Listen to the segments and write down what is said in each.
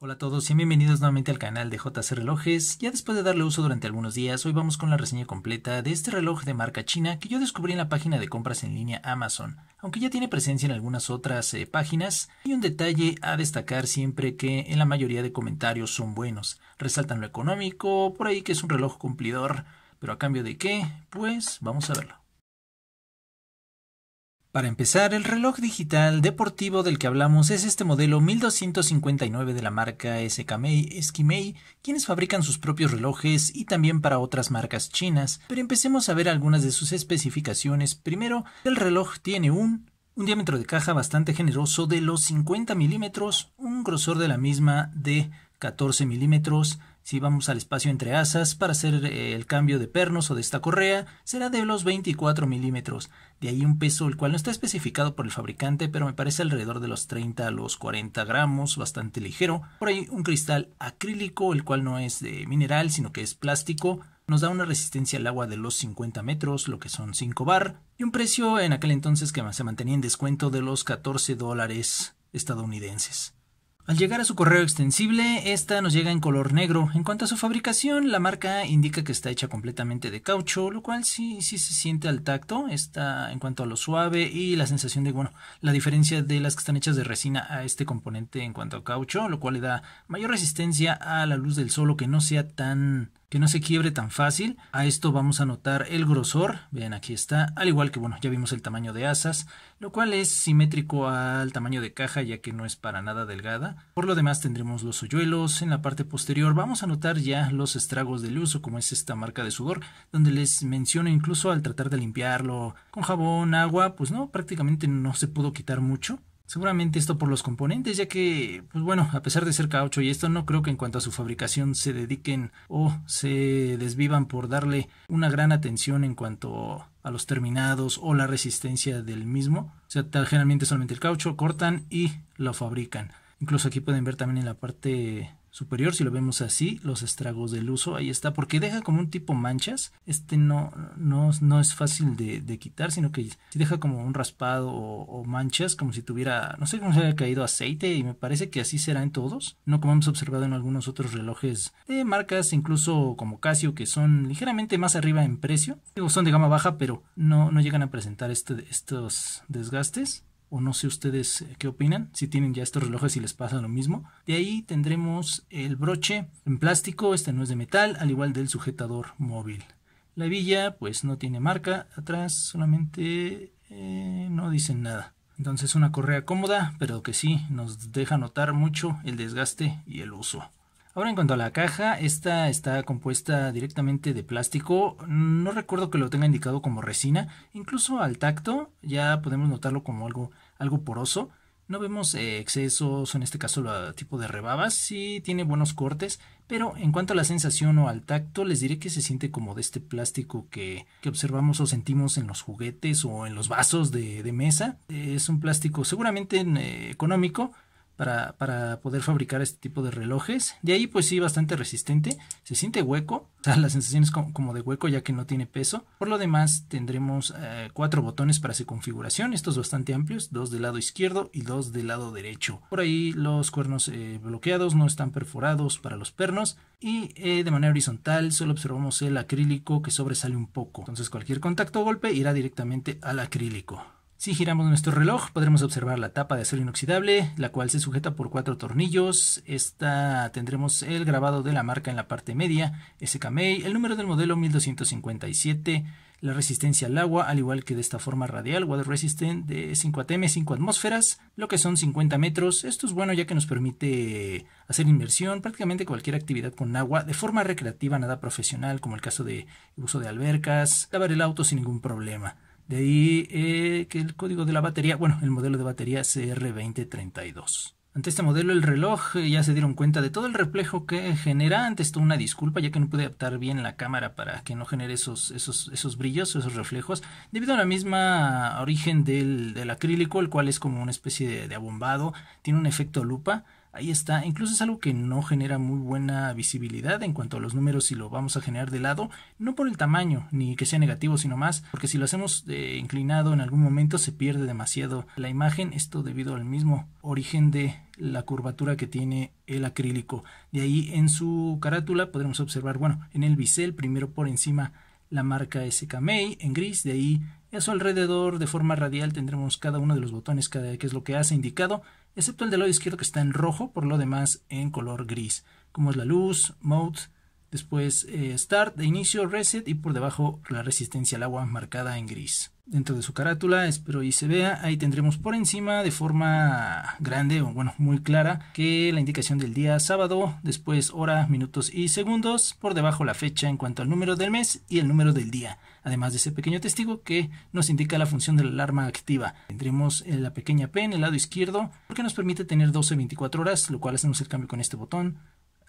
Hola a todos y bienvenidos nuevamente al canal de JC Relojes. Ya después de darle uso durante algunos días, hoy vamos con la reseña completa de este reloj de marca china que yo descubrí en la página de compras en línea Amazon. Aunque ya tiene presencia en algunas otras eh, páginas, hay un detalle a destacar siempre que en la mayoría de comentarios son buenos. Resaltan lo económico, por ahí que es un reloj cumplidor, pero a cambio de qué, pues vamos a verlo. Para empezar, el reloj digital deportivo del que hablamos es este modelo 1259 de la marca SKMei, quienes fabrican sus propios relojes y también para otras marcas chinas, pero empecemos a ver algunas de sus especificaciones. Primero, el reloj tiene un un diámetro de caja bastante generoso de los 50 milímetros, un grosor de la misma de 14 milímetros, si vamos al espacio entre asas para hacer eh, el cambio de pernos o de esta correa, será de los 24 milímetros. De ahí un peso, el cual no está especificado por el fabricante, pero me parece alrededor de los 30 a los 40 gramos, bastante ligero. Por ahí un cristal acrílico, el cual no es de mineral, sino que es plástico. Nos da una resistencia al agua de los 50 metros, lo que son 5 bar, y un precio en aquel entonces que se mantenía en descuento de los 14 dólares estadounidenses. Al llegar a su correo extensible, esta nos llega en color negro. En cuanto a su fabricación, la marca indica que está hecha completamente de caucho, lo cual sí, sí se siente al tacto. Está en cuanto a lo suave y la sensación de, bueno, la diferencia de las que están hechas de resina a este componente en cuanto a caucho, lo cual le da mayor resistencia a la luz del sol, que no sea tan, que no se quiebre tan fácil. A esto vamos a notar el grosor, vean aquí está, al igual que bueno, ya vimos el tamaño de asas, lo cual es simétrico al tamaño de caja ya que no es para nada delgada. Por lo demás tendremos los hoyuelos, en la parte posterior vamos a notar ya los estragos del uso como es esta marca de sudor, donde les menciono incluso al tratar de limpiarlo con jabón, agua, pues no, prácticamente no se pudo quitar mucho. Seguramente esto por los componentes, ya que, pues bueno, a pesar de ser caucho y esto, no creo que en cuanto a su fabricación se dediquen o se desvivan por darle una gran atención en cuanto a los terminados o la resistencia del mismo. O sea, generalmente solamente el caucho cortan y lo fabrican. Incluso aquí pueden ver también en la parte superior, si lo vemos así, los estragos del uso, ahí está, porque deja como un tipo manchas, este no, no, no es fácil de, quitar, sino que si deja como un raspado o, manchas, como si tuviera, no sé, cómo se hubiera caído aceite, y me parece que así será en todos, no como hemos observado en algunos otros relojes de marcas, incluso como Casio, que son ligeramente más arriba en precio, son de gama baja, pero no, no llegan a presentar este, estos desgastes o no sé ustedes eh, qué opinan, si tienen ya estos relojes y les pasa lo mismo. De ahí tendremos el broche en plástico, este no es de metal, al igual del sujetador móvil. La hebilla pues no tiene marca, atrás solamente eh, no dicen nada. Entonces una correa cómoda, pero que sí nos deja notar mucho el desgaste y el uso. Ahora en cuanto a la caja, esta está compuesta directamente de plástico, no recuerdo que lo tenga indicado como resina, incluso al tacto ya podemos notarlo como algo, algo poroso, no vemos eh, excesos, o en este caso el tipo de rebabas, sí tiene buenos cortes, pero en cuanto a la sensación o al tacto, les diré que se siente como de este plástico que, que observamos o sentimos en los juguetes o en los vasos de, mesa. Es un plástico seguramente eh, económico, para, poder fabricar este tipo de relojes. De ahí pues sí, bastante resistente. Se siente hueco, o sea, la sensación es como, de hueco ya que no tiene peso. Por lo demás tendremos eh, cuatro botones para su configuración, estos bastante amplios, dos del lado izquierdo y dos del lado derecho. Por ahí los cuernos eh, bloqueados no están perforados para los pernos y eh, de manera horizontal solo observamos el acrílico que sobresale un poco. Entonces cualquier contacto o golpe irá directamente al acrílico. Si giramos nuestro reloj, podremos observar la tapa de acero inoxidable, la cual se sujeta por cuatro tornillos. Esta tendremos el grabado de la marca en la parte media, SKMEI, el número del modelo 1257, la resistencia al agua, al igual que de esta forma radial, water resistant de 5 atm, 5 atmósferas, lo que son 50 metros. Esto es bueno ya que nos permite hacer inmersión prácticamente cualquier actividad con agua, de forma recreativa, nada profesional, como el caso de uso de albercas, lavar el auto sin ningún problema. De ahí eh, que el código de la batería, bueno, el modelo de batería CR2032. Ante este modelo el reloj eh, ya se dieron cuenta de todo el reflejo que genera. Antes tuvo una disculpa ya que no pude adaptar bien la cámara para que no genere esos, esos, esos brillos, esos reflejos, debido a la misma origen del, del acrílico, el cual es como una especie de abombado, tiene un efecto lupa Ahí está, incluso es algo que no genera muy buena visibilidad en cuanto a los números si lo vamos a generar de lado, no por el tamaño, ni que sea negativo, sino más, porque si lo hacemos eh, inclinado en algún momento se pierde demasiado la imagen, esto debido al mismo origen de la curvatura que tiene el acrílico. De ahí en su carátula podremos observar, bueno, en el bisel primero por encima la marca SKMEI en gris, de ahí a su alrededor de forma radial tendremos cada uno de los botones que es lo que hace indicado excepto el del lado izquierdo que está en rojo, por lo demás en color gris, como es la luz, mode, después eh, Start de inicio, Reset y por debajo la resistencia al agua marcada en gris. Dentro de su carátula, espero y se vea, ahí tendremos por encima de forma grande o bueno, muy clara que la indicación del día sábado, después hora, minutos y segundos, por debajo la fecha en cuanto al número del mes y el número del día, además de ese pequeño testigo que nos indica la función de la alarma activa. Tendremos eh, la pequeña P en el lado izquierdo, porque nos permite tener 12-24 horas, lo cual hacemos el cambio con este botón,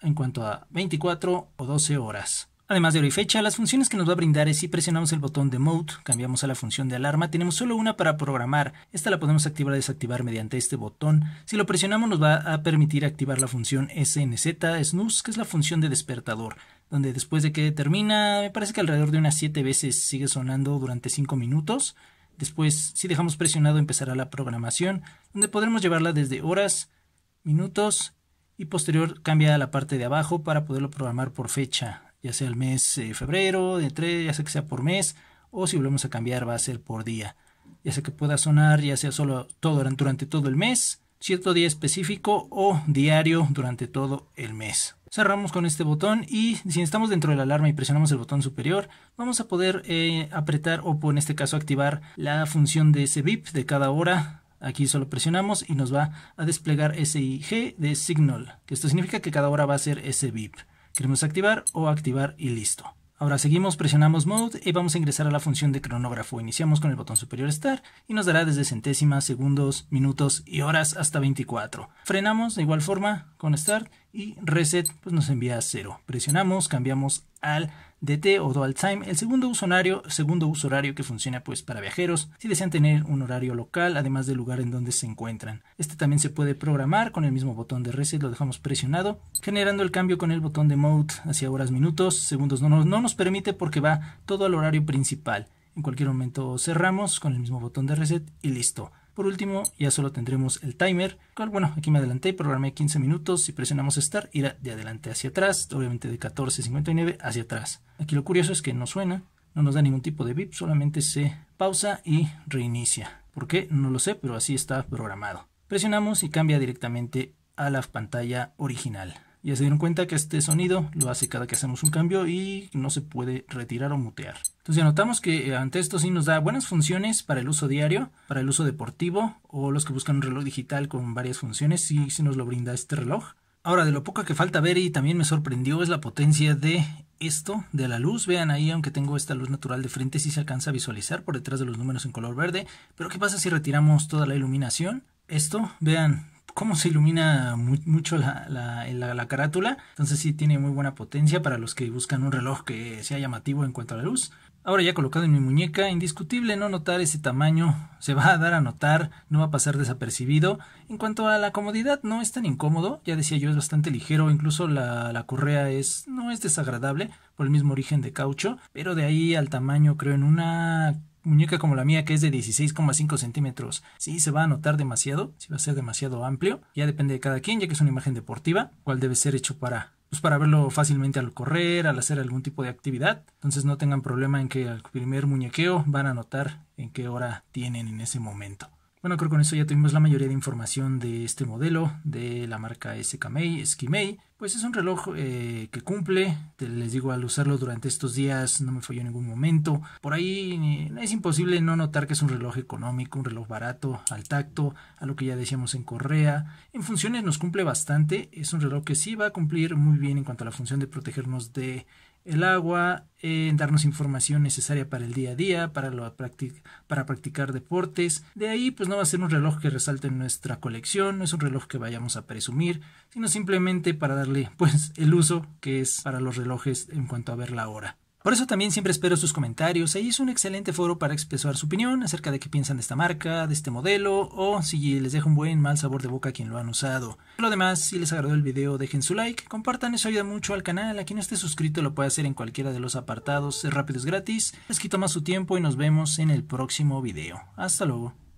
en cuanto a 24 o 12 horas. Además de hora y fecha, las funciones que nos va a brindar es si presionamos el botón de Mode, cambiamos a la función de alarma, tenemos solo una para programar, esta la podemos activar o desactivar mediante este botón. Si lo presionamos nos va a permitir activar la función SNZ Snooze, que es la función de despertador, donde después de que termina, me parece que alrededor de unas 7 veces sigue sonando durante 5 minutos. Después, si dejamos presionado, empezará la programación, donde podremos llevarla desde horas, minutos y posterior cambia la parte de abajo para poderlo programar por fecha, ya sea el mes eh, febrero, de tres, ya sea que sea por mes o si volvemos a cambiar va a ser por día. Ya sea que pueda sonar ya sea solo todo durante todo el mes, cierto día específico o diario durante todo el mes. Cerramos con este botón y si estamos dentro de la alarma y presionamos el botón superior, vamos a poder eh, apretar o en este caso activar la función de ese VIP de cada hora Aquí solo presionamos y nos va a desplegar SIG de Signal, que esto significa que cada hora va a ser ese VIP. Queremos activar o activar y listo. Ahora seguimos, presionamos Mode y vamos a ingresar a la función de cronógrafo. Iniciamos con el botón superior Start y nos dará desde centésimas, segundos, minutos y horas hasta 24. Frenamos de igual forma con Start y Reset pues nos envía a cero. Presionamos, cambiamos al DT o Dual Time, el segundo uso horario, segundo uso horario que funciona pues para viajeros si desean tener un horario local, además del lugar en donde se encuentran. Este también se puede programar con el mismo botón de reset, lo dejamos presionado, generando el cambio con el botón de mode hacia horas, minutos, segundos. no nos permite porque va todo al horario principal. En cualquier momento cerramos con el mismo botón de reset y listo. Por último, ya solo tendremos el timer. Bueno, aquí me adelanté, programé 15 minutos. Si presionamos Start, irá de adelante hacia atrás, obviamente de 14.59 hacia atrás. Aquí lo curioso es que no suena, no nos da ningún tipo de bip, solamente se pausa y reinicia. ¿Por qué? No lo sé, pero así está programado. Presionamos y cambia directamente a la pantalla original. Ya se dieron cuenta que este sonido lo hace cada que hacemos un cambio y no se puede retirar o mutear. Entonces ya notamos que eh, ante esto sí nos da buenas funciones para el uso diario, para el uso deportivo o los que buscan un reloj digital con varias funciones, sí, sí nos lo brinda este reloj. Ahora, de lo poco que falta ver y también me sorprendió es la potencia de esto de la luz. Vean ahí, aunque tengo esta luz natural de frente, sí se alcanza a visualizar por detrás de los números en color verde. Pero ¿qué pasa si retiramos toda la iluminación? Esto, vean, cómo se ilumina mucho la, carátula. Entonces sí tiene muy buena potencia para los que buscan un reloj que sea llamativo en cuanto a la luz. Ahora ya colocado en mi muñeca, indiscutible no notar ese tamaño, se va a dar a notar, no va a pasar desapercibido. En cuanto a la comodidad, no es tan incómodo, ya decía yo, es bastante ligero, incluso la, correa es, no es desagradable por el mismo origen de caucho, pero de ahí al tamaño creo en una muñeca como la mía, que es de 16,5 centímetros, si se va a notar demasiado, si va a ser demasiado amplio. Ya depende de cada quien, ya que es una imagen deportiva, cuál debe ser hecho para, pues para verlo fácilmente al correr, al hacer algún tipo de actividad. Entonces no tengan problema en que al primer muñequeo van a notar en qué hora tienen en ese momento. Bueno, creo que con eso ya tuvimos la mayoría de información de este modelo de la marca SKMEI, Skimei. Pues es un reloj eh, que cumple, les digo, al usarlo durante estos días no me falló en ningún momento. Por ahí eh, es imposible no notar que es un reloj económico, un reloj barato, al tacto, a lo que ya decíamos en Correa. En funciones nos cumple bastante, es un reloj que sí va a cumplir muy bien en cuanto a la función de protegernos de el agua, darnos información necesaria para el día a día, para, para practicar deportes. De ahí, pues no va a ser un reloj que resalte en nuestra colección, no es un reloj que vayamos a presumir, sino simplemente para darle, pues, el uso que es para los relojes en cuanto a ver la hora. Por eso también siempre espero sus comentarios. Ahí es un excelente foro para expresar su opinión acerca de qué piensan de esta marca, de este modelo o si les deja un buen mal sabor de boca a quien lo han usado. Por lo demás, si les agradó el video, dejen su like, compartan, eso ayuda mucho al canal. A quien no esté suscrito lo puede hacer en cualquiera de los apartados, es rápido, es gratis. Les quito más su tiempo y nos vemos en el próximo video. Hasta luego.